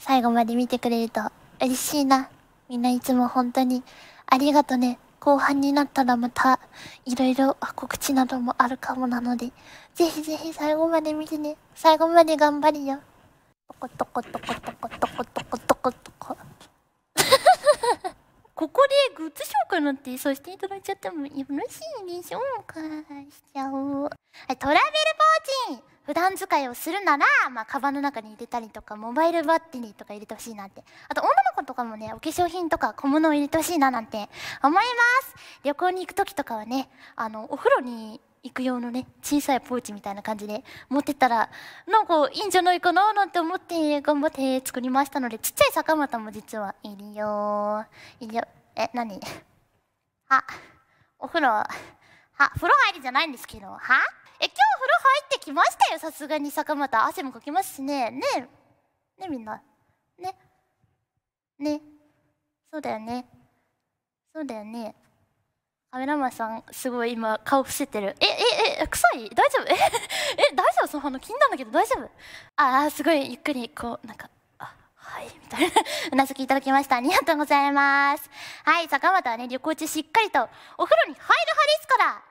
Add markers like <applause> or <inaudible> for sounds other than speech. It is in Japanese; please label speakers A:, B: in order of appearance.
A: 最後まで見てくれると嬉しいな。みんないつも本当にありがとね。後半になったらまたいろいろ告知などもあるかもなので、ぜひぜひ最後まで見てね。最後まで頑張るよ。トコトコトコトコトコトコトコトコ。<laughs> ここでグッズ紹介なんてさしていただいちゃってもよろしいでしょうかしちゃおう。トラベル普段使いをするなら、まあ、カバンの中に入れたりとかモバイルバッテリーとか入れてほしいなってあと女の子とかもねお化粧品とか小物を入れてほしいななんて思います旅行に行く時とかはねあのお風呂に行く用のね小さいポーチみたいな感じで持ってたらなんかいいんじゃないかななんて思って頑張って作りましたのでちっちゃい坂本も実はいるよいるよえ何 <laughs> あお風呂あ風呂入りじゃないんですけどはえ今日風呂入ってきましたよさすがに坂本汗もかきますしねねえねみんなねねそうだよねそうだよねカメラマンさんすごい今顔伏せてるえええ臭い大丈夫ええ大丈夫その反気になるんだけど大丈夫ああすごいゆっくりこうなんかあはいみたいな <laughs> うなずきいただきましたありがとうございますはい坂本はね旅行中しっかりとお風呂に入る派ですから